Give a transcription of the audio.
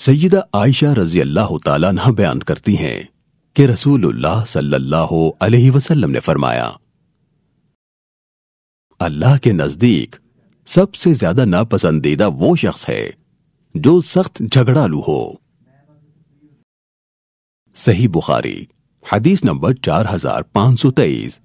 सैदा आयशा रजी अल्लाह तह बयान करती हैं कि रसूलुल्लाह सल्लल्लाहु अलैहि वसल्लम ने फरमाया अल्लाह के नजदीक सबसे ज्यादा नापसंदीदा वो शख्स है जो सख्त झगड़ालू हो सही बुखारी हदीस नंबर चार हजार पांच सौ तेईस